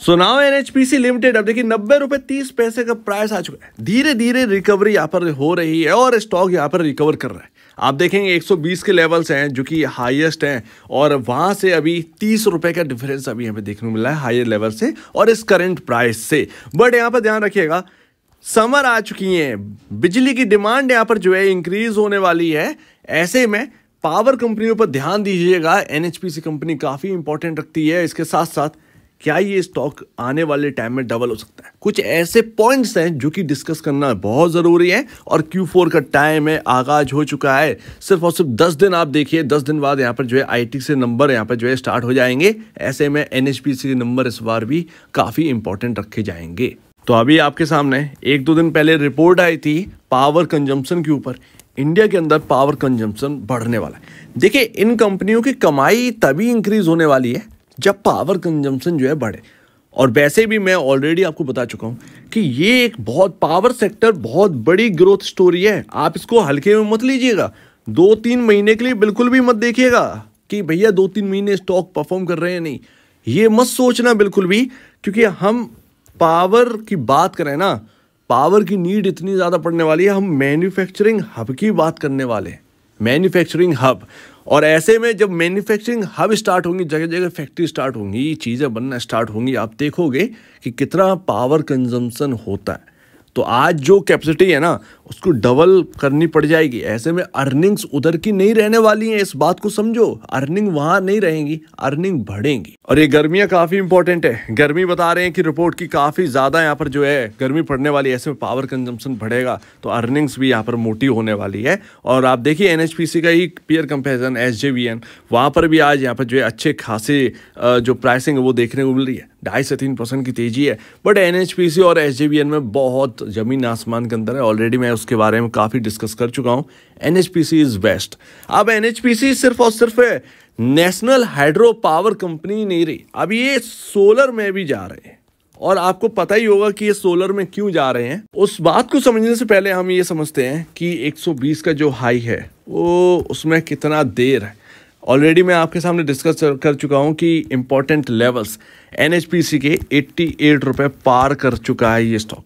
सो now N H P C limited अब देखिए नब्बे रुपए तीस पैसे का प्राइस आ चुका है धीरे धीरे रिकवरी यहाँ पर हो रही है और स्टॉक यहाँ पर रिकवर कर रहा है आप देखेंगे 120 के लेवल्स हैं जो कि हाईएस्ट हैं और वहाँ से अभी तीस रुपये का डिफरेंस अभी हमें देखने को मिला है हाईर लेवल से और इस करंट प्राइस से बट यहाँ पर ध्यान रखिएगा समर आ चुकी है बिजली की डिमांड यहाँ पर जो है इंक्रीज होने वाली है ऐसे में पावर कंपनियों पर ध्यान दीजिएगा एनएचपीसी कंपनी काफ़ी इंपॉर्टेंट रखती है इसके साथ साथ क्या ये स्टॉक आने वाले टाइम में डबल हो सकता है कुछ ऐसे पॉइंट्स हैं जो कि डिस्कस करना बहुत ज़रूरी है और Q4 का टाइम है आगाज हो चुका है सिर्फ और सिर्फ दस दिन आप देखिए दस दिन बाद यहाँ पर जो है आई से नंबर यहाँ पर जो है स्टार्ट हो जाएंगे ऐसे में एन के नंबर इस बार भी काफ़ी इंपॉर्टेंट रखे जाएंगे तो अभी आपके सामने एक दो दिन पहले रिपोर्ट आई थी पावर कंजम्पशन के ऊपर इंडिया के अंदर पावर कंजम्पशन बढ़ने वाला है देखिए इन कंपनियों की कमाई तभी इंक्रीज होने वाली है जब पावर कंजम्पशन जो है बढ़े और वैसे भी मैं ऑलरेडी आपको बता चुका हूँ कि ये एक बहुत पावर सेक्टर बहुत बड़ी ग्रोथ स्टोरी है आप इसको हल्के में मत लीजिएगा दो तीन महीने के लिए बिल्कुल भी मत देखिएगा कि भैया दो तीन महीने स्टॉक परफॉर्म कर रहे हैं नहीं ये मत सोचना बिल्कुल भी क्योंकि हम पावर की बात करें ना पावर की नीड इतनी ज़्यादा पड़ने वाली है हम मैन्युफैक्चरिंग हब की बात करने वाले हैं मैन्युफैक्चरिंग हब और ऐसे में जब मैन्युफैक्चरिंग हब स्टार्ट होंगी जगह जगह फैक्ट्री स्टार्ट होंगी चीज़ें बनना स्टार्ट होंगी आप देखोगे कि कितना पावर कंजम्पशन होता है तो आज जो कैपेसिटी है ना उसको डबल करनी पड़ जाएगी ऐसे में अर्निंग्स उधर की नहीं रहने वाली हैं इस बात को समझो अर्निंग वहाँ नहीं रहेंगी अर्निंग बढ़ेंगी और ये गर्मियाँ काफ़ी इंपॉर्टेंट है गर्मी बता रहे हैं कि रिपोर्ट की काफ़ी ज़्यादा यहाँ पर जो है गर्मी पड़ने वाली ऐसे में पावर कंजम्पशन बढ़ेगा तो अर्निंग्स भी यहाँ पर मोटी होने वाली है और आप देखिए एन का ही पियर कंपेरिजन एस जे वहाँ पर भी आज यहाँ पर जो है अच्छे खासे जो प्राइसिंग है वो देखने को मिल रही है ढाई से तीन परसेंट की तेजी है बट एन और एच में बहुत ज़मीन आसमान के अंदर है ऑलरेडी मैं उसके बारे में काफ़ी डिस्कस कर चुका हूँ एन इज़ बेस्ट अब एन सिर्फ और सिर्फ नेशनल हाइड्रो पावर कंपनी नहीं रही अब ये सोलर में भी जा रहे हैं और आपको पता ही होगा कि ये सोलर में क्यों जा रहे हैं उस बात को समझने से पहले हम ये समझते हैं कि 120 का जो हाई है वो उसमें कितना देर है ऑलरेडी मैं आपके सामने डिस्कस कर चुका हूँ कि इम्पॉर्टेंट लेवल्स एन के एट्टी एट रुपये पार कर चुका है ये स्टॉक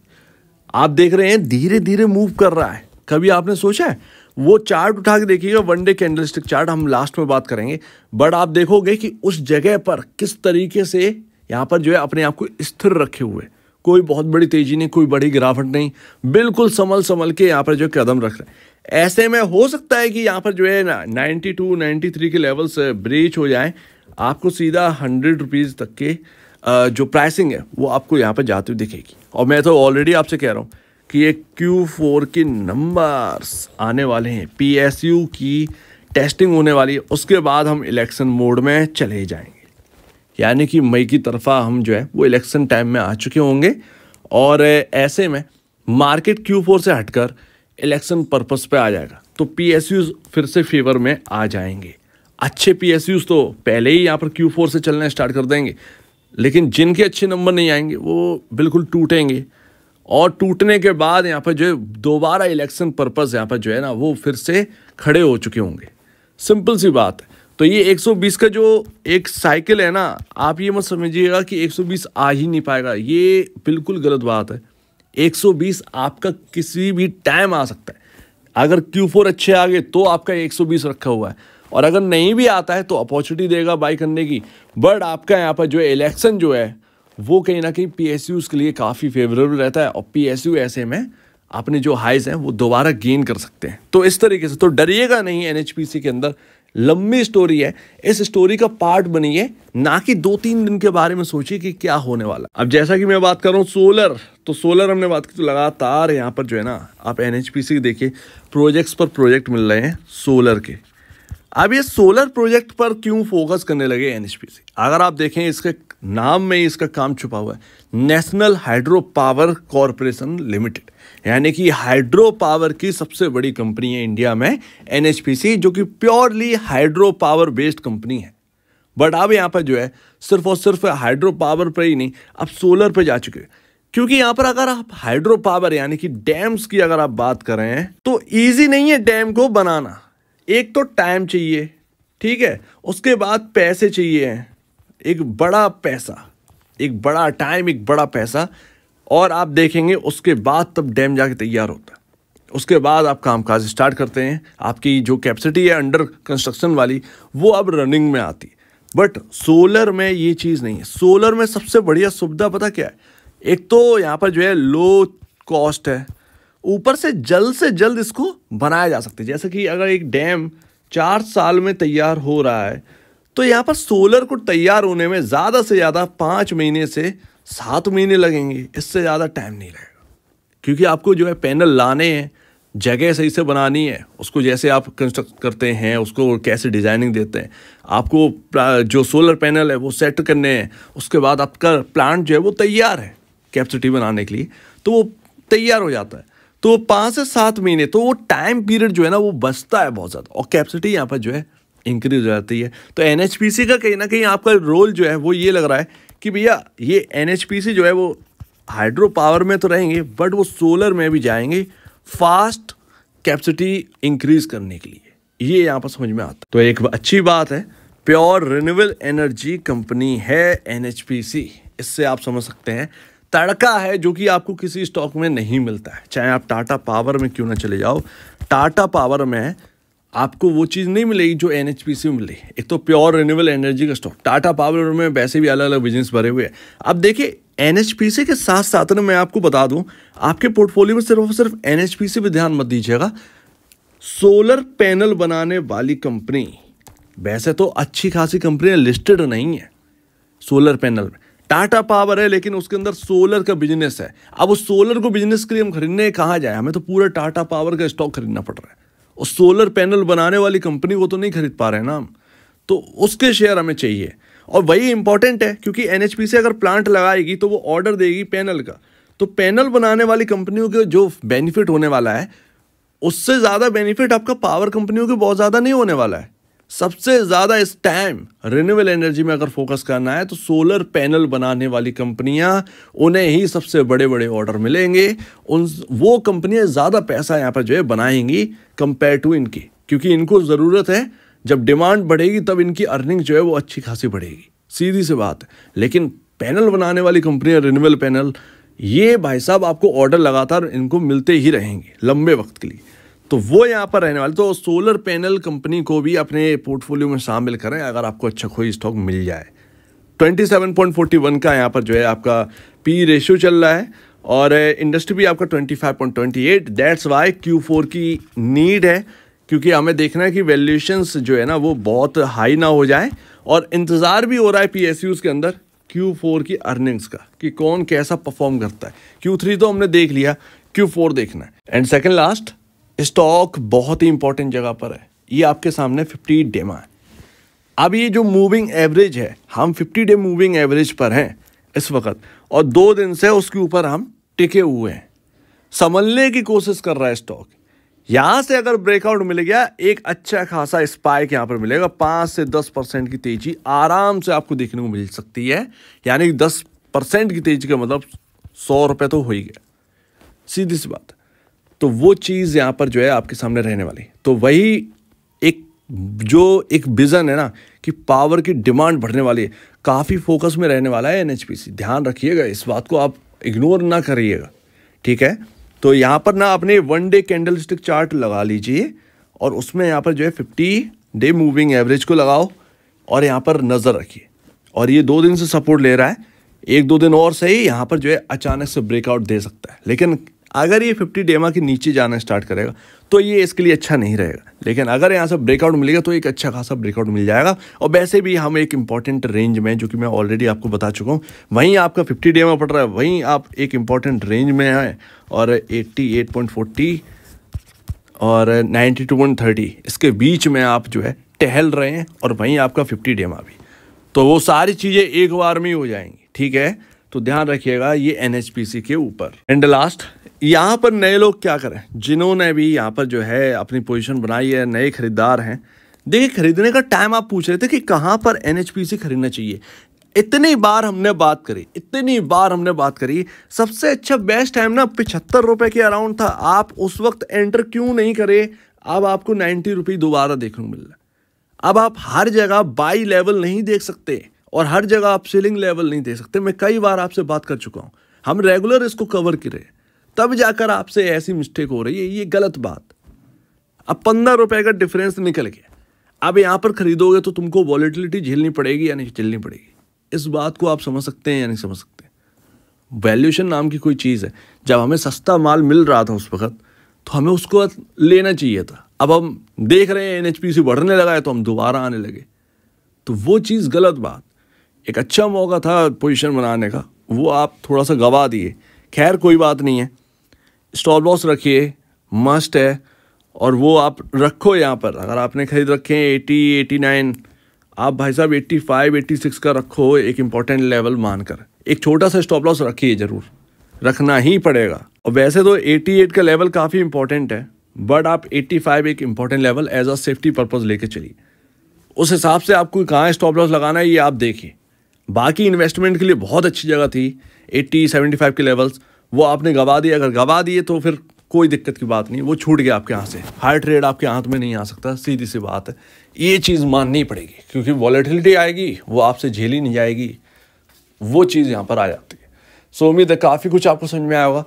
आप देख रहे हैं धीरे धीरे मूव कर रहा है कभी आपने सोचा है वो चार्ट उठा के देखिएगा वन डे कैंडलस्टिक चार्ट हम लास्ट में बात करेंगे बट आप देखोगे कि उस जगह पर किस तरीके से यहाँ पर जो है अपने आप को स्थिर रखे हुए कोई बहुत बड़ी तेजी नहीं कोई बड़ी गिरावट नहीं बिल्कुल संभल संभल के यहाँ पर जो कदम रख रहे हैं ऐसे में हो सकता है कि यहाँ पर जो है ना नाइन्टी टू नाइन्टी थ्री के लेवल से ब्रेच हो जाए आपको सीधा हंड्रेड रुपीज़ तक के जो प्राइसिंग है वो आपको यहाँ पर जाती हुई दिखेगी और मैं तो ऑलरेडी आपसे कह रहा हूँ कि ये क्यू फोर के नंबर्स आने वाले हैं पी एस यू की टेस्टिंग होने वाली है उसके बाद हम इलेक्शन मोड में चले जाएंगे यानी कि मई की तरफा हम जो है वो इलेक्शन टाइम में आ चुके होंगे और ऐसे में मार्केट क्यू फोर से हटकर इलेक्शन पर्पस पे आ जाएगा तो पी फिर से फेवर में आ जाएंगे अच्छे पी तो पहले ही यहाँ पर क्यू फोर से चलना स्टार्ट कर देंगे लेकिन जिनके अच्छे नंबर नहीं आएंगे वो बिल्कुल टूटेंगे और टूटने के बाद यहाँ पर जो है दोबारा इलेक्शन पर्पस यहाँ पर जो है ना वो फिर से खड़े हो चुके होंगे सिंपल सी बात है तो ये 120 का जो एक साइकिल है ना आप ये मत समझिएगा कि 120 आ ही नहीं पाएगा ये बिल्कुल गलत बात है 120 आपका किसी भी टाइम आ सकता है अगर Q4 अच्छे आ गए तो आपका 120 रखा हुआ है और अगर नहीं भी आता है तो अपॉर्चुनिटी देगा बाई करने की बट आपका यहाँ पर जो इलेक्शन जो है वो कहीं ना कहीं पी एस के लिए काफ़ी फेवरेबल रहता है और पी ऐसे में अपने जो हाइज हैं वो दोबारा गेन कर सकते हैं तो इस तरीके से तो डरिएगा नहीं एन के अंदर लंबी स्टोरी है इस स्टोरी का पार्ट बनिए ना कि दो तीन दिन के बारे में सोचिए कि क्या होने वाला अब जैसा कि मैं बात कर रहा हूँ सोलर तो सोलर हमने बात की तो लगातार यहाँ पर जो है ना आप एन देखिए प्रोजेक्ट्स पर प्रोजेक्ट मिल रहे हैं सोलर के अब ये सोलर प्रोजेक्ट पर क्यों फोकस करने लगे एनएचपीसी अगर आप देखें इसके नाम में इसका काम छुपा हुआ है national hydro power corporation limited यानी कि हाइड्रो पावर की सबसे बड़ी कंपनी है इंडिया में एनएचपीसी जो कि purely hydro power based company है बट अब यहाँ पर जो है सिर्फ और सिर्फ हाइड्रो पावर पर ही नहीं अब सोलर पर जा चुके हैं क्योंकि यहाँ पर अगर आप हाइड्रो पावर यानी कि डैम्स की अगर आप बात करें तो ईजी नहीं है डैम को बनाना एक तो टाइम चाहिए ठीक है उसके बाद पैसे चाहिए हैं एक बड़ा पैसा एक बड़ा टाइम एक बड़ा पैसा और आप देखेंगे उसके बाद तब डैम जाके तैयार होता है उसके बाद आप काम काज स्टार्ट करते हैं आपकी जो कैपेसिटी है अंडर कंस्ट्रक्शन वाली वो अब रनिंग में आती बट सोलर में ये चीज़ नहीं है सोलर में सबसे बढ़िया सुविधा पता क्या है एक तो यहाँ पर जो है लो कॉस्ट है ऊपर से जल्द से जल्द इसको बनाया जा सकता है जैसे कि अगर एक डैम चार साल में तैयार हो रहा है तो यहाँ पर सोलर को तैयार होने में ज़्यादा से ज़्यादा पाँच महीने से सात महीने लगेंगे इससे ज़्यादा टाइम नहीं लगेगा क्योंकि आपको जो है पैनल लाने हैं जगह सही से बनानी है उसको जैसे आप कंस्ट्रक्ट करते हैं उसको कैसे डिज़ाइनिंग देते हैं आपको जो सोलर पैनल है वो सेट करने हैं उसके बाद आपका प्लांट जो है वो तैयार है कैपेसिटी बनाने के लिए तो वो तैयार हो जाता है तो पाँच से सात महीने तो वो टाइम पीरियड जो है ना वो बचता है बहुत ज़्यादा और कैपेसिटी यहाँ पर जो है इंक्रीज हो जाती है तो एन का कहीं ना कहीं आपका रोल जो है वो ये लग रहा है कि भैया ये एन जो है वो हाइड्रो पावर में तो रहेंगे बट वो सोलर में भी जाएंगे फास्ट कैपेसिटी इंक्रीज करने के लिए ये यहाँ पर समझ में आता तो एक अच्छी बात है प्योर रिन्यूबल एनर्जी कंपनी है एन इससे आप समझ सकते हैं तड़का है जो कि आपको किसी स्टॉक में नहीं मिलता है चाहे आप टाटा पावर में क्यों ना चले जाओ टाटा पावर में आपको वो चीज़ नहीं मिलेगी जो एन में मिली एक तो प्योर रिन्यूबल एनर्जी का स्टॉक टाटा पावर में वैसे भी अलग अलग बिजनेस भरे हुए हैं अब देखिए एन के साथ साथ ना मैं आपको बता दूं आपके पोर्टफोलियो में सिर्फ और सिर्फ एन पी ध्यान मत दीजिएगा सोलर पैनल बनाने वाली कंपनी वैसे तो अच्छी खासी कंपनियाँ लिस्टेड नहीं है सोलर पैनल में टाटा पावर है लेकिन उसके अंदर सोलर का बिजनेस है अब उस सोलर को बिजनेस के लिए हम खरीदने कहाँ जाए हमें तो पूरा टाटा पावर का स्टॉक खरीदना पड़ रहा है और सोलर पैनल बनाने वाली कंपनी को तो नहीं खरीद पा रहे ना हम तो उसके शेयर हमें चाहिए और वही इंपॉर्टेंट है क्योंकि एन से अगर प्लांट लगाएगी तो वो ऑर्डर देगी पैनल का तो पैनल बनाने वाली कंपनियों के जो बेनिफिट होने वाला है उससे ज़्यादा बेनिफिट आपका पावर कंपनियों के बहुत ज़्यादा नहीं होने वाला है सबसे ज़्यादा इस टाइम रिन्यूएबल एनर्जी में अगर फोकस करना है तो सोलर पैनल बनाने वाली कंपनियां उन्हें ही सबसे बड़े बड़े ऑर्डर मिलेंगे उन वो कंपनियां ज़्यादा पैसा यहाँ पर जो है बनाएंगी कंपेयर टू इनकी क्योंकि इनको ज़रूरत है जब डिमांड बढ़ेगी तब इनकी अर्निंग जो है वो अच्छी खासी बढ़ेगी सीधी सी बात है लेकिन पैनल बनाने वाली कंपनियाँ रिन्यूएबल पैनल ये भाई साहब आपको ऑर्डर लगातार इनको मिलते ही रहेंगे लंबे वक्त के लिए तो वो यहाँ पर रहने वाले तो सोलर पैनल कंपनी को भी अपने पोर्टफोलियो में शामिल करें अगर आपको अच्छा कोई स्टॉक मिल जाए 27.41 का यहाँ पर जो है आपका पी रेशियो चल रहा है और इंडस्ट्री भी आपका 25.28 दैट्स वाई क्यू की नीड है क्योंकि हमें देखना है कि वैल्यूशंस जो है ना वो बहुत हाई ना हो जाए और इंतज़ार भी हो रहा है पी के अंदर Q4 की अर्निंग्स का कि कौन कैसा परफॉर्म करता है Q3 तो हमने देख लिया Q4 देखना है एंड सेकेंड लास्ट स्टॉक बहुत ही इंपॉर्टेंट जगह पर है ये आपके सामने फिफ्टी डे में है अब ये जो मूविंग एवरेज है हम फिफ्टी डे मूविंग एवरेज पर हैं इस वक्त और दो दिन से उसके ऊपर हम टिके हुए हैं संभलने की कोशिश कर रहा है स्टॉक यहाँ से अगर ब्रेकआउट मिल गया एक अच्छा खासा स्पाइक यहाँ पर मिलेगा पाँच से दस परसेंट की तेजी आराम से आपको देखने को मिल सकती है यानी दस परसेंट की तेजी का मतलब सौ रुपये तो हो ही गया सीधी सी बात तो वो चीज़ यहाँ पर जो है आपके सामने रहने वाली तो वही एक जो एक विज़न है ना कि पावर की डिमांड बढ़ने वाली है काफ़ी फोकस में रहने वाला है एन ध्यान रखिएगा इस बात को आप इग्नोर ना करिएगा ठीक है तो यहाँ पर ना अपने one day candlestick chart लगा लीजिए और उसमें यहाँ पर जो है फिफ्टी डे मूविंग एवरेज को लगाओ और यहाँ पर नज़र रखिए और ये दो दिन से सपोर्ट ले रहा है एक दो दिन और सही यहाँ पर जो है अचानक से ब्रेकआउट दे सकता है लेकिन अगर ये फिफ्टी डेमा के नीचे जाना स्टार्ट करेगा तो ये इसके लिए अच्छा नहीं रहेगा लेकिन अगर यहाँ से ब्रेकआउट मिलेगा तो एक अच्छा खासा ब्रेकआउट मिल जाएगा और वैसे भी हम एक इंपॉर्टेंट रेंज में जो कि मैं ऑलरेडी आपको बता चुका हूँ वहीं आपका फिफ्टी डेमा पड़ रहा है वहीं आप एक इंपॉर्टेंट रेंज में आए और एट्टी और नाइन्टी इसके बीच में आप जो है टहल रहे हैं और वहीं आपका फिफ्टी डेमा भी तो वो सारी चीज़ें एक बार में ही हो जाएंगी ठीक है तो ध्यान रखिएगा ये एनएचपीसी के ऊपर एंड लास्ट यहाँ पर नए लोग क्या करें जिन्होंने भी यहाँ पर जो है अपनी पोजीशन बनाई है नए खरीदार हैं देखिए खरीदने का टाइम आप पूछ रहे थे कि कहाँ पर एन खरीदना चाहिए इतनी बार हमने बात करी इतनी बार हमने बात करी सबसे अच्छा बेस्ट टाइम ना पिछहत्तर रुपये के अराउंड था आप उस वक्त एंटर क्यों नहीं करे अब आपको नाइन्टी रुपये दोबारा देखने को मिल रहा अब आप हर जगह बाई लेवल नहीं देख सकते और हर जगह आप सीलिंग लेवल नहीं दे सकते मैं कई बार आपसे बात कर चुका हूँ हम रेगुलर इसको कवर करें तब जाकर आपसे ऐसी मिस्टेक हो रही है ये गलत बात अब पंद्रह रुपए का डिफरेंस निकल गया अब यहाँ पर खरीदोगे तो तुमको वॉलिटिलिटी झेलनी पड़ेगी या नहीं झेलनी पड़ेगी इस बात को आप समझ सकते हैं या नहीं समझ सकते वैल्यूशन नाम की कोई चीज़ है जब हमें सस्ता माल मिल रहा था उस वक्त तो हमें उसको लेना चाहिए था अब हम देख रहे हैं एन से बढ़ने लगा है तो हम दोबारा आने लगे तो वो चीज़ गलत बात एक अच्छा मौका था पोजीशन बनाने का वो आप थोड़ा सा गवा दिए खैर कोई बात नहीं है स्टॉप लॉस रखिए मस्ट है और वो आप रखो यहाँ पर अगर आपने खरीद रखे हैं एटी एटी नाइन आप भाई साहब एट्टी फाइव एट्टी सिक्स का रखो एक इम्पॉर्टेंट लेवल मानकर एक छोटा सा स्टॉप लॉस रखिए ज़रूर रखना ही पड़ेगा और वैसे तो एटी एट का लेवल काफ़ी इंपॉर्टेंट है बट आप एट्टी फाइव एक important level as a safety purpose लेके चलिए उस हिसाब से आपको कहाँ स्टॉप लॉस लगाना है ये आप देखिए बाकी इन्वेस्टमेंट के लिए बहुत अच्छी जगह थी 80 75 के लेवल्स वो आपने गवा दिए अगर गवा दिए तो फिर कोई दिक्कत की बात नहीं वो छूट गया आपके हाथ से हाई ट्रेड आपके हाथ में नहीं आ सकता सीधी सी बात है ये चीज़ माननी पड़ेगी क्योंकि वॉलेटिलिटी आएगी वो आपसे झेली नहीं जाएगी वो चीज़ यहाँ पर आ जाती है सो उम्मीद है काफ़ी कुछ आपको समझ में आया होगा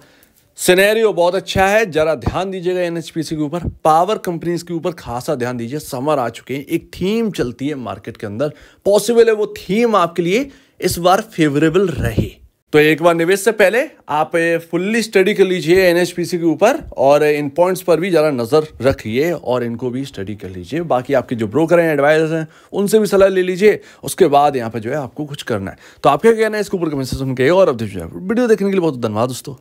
सिनेरियो बहुत अच्छा है जरा ध्यान दीजिएगा एनएचपीसी के ऊपर पावर कंपनीज के ऊपर खासा ध्यान दीजिए समर आ चुके हैं एक थीम चलती है मार्केट के अंदर पॉसिबल है वो थीम आपके लिए इस बार फेवरेबल रहे तो एक बार निवेश से पहले आप फुल्ली स्टडी कर लीजिए एनएचपीसी के ऊपर और इन पॉइंट्स पर भी जरा नजर रखिए और इनको भी स्टडी कर लीजिए बाकी आपके जो ब्रोकर हैं एडवाइजर्स हैं उनसे भी सलाह ले लीजिए उसके बाद यहाँ पे जो है आपको कुछ करना है तो आपका कहना है इसके ऊपर कमेंट सुन के और अब वीडियो देखने के लिए बहुत धन्यवाद दोस्तों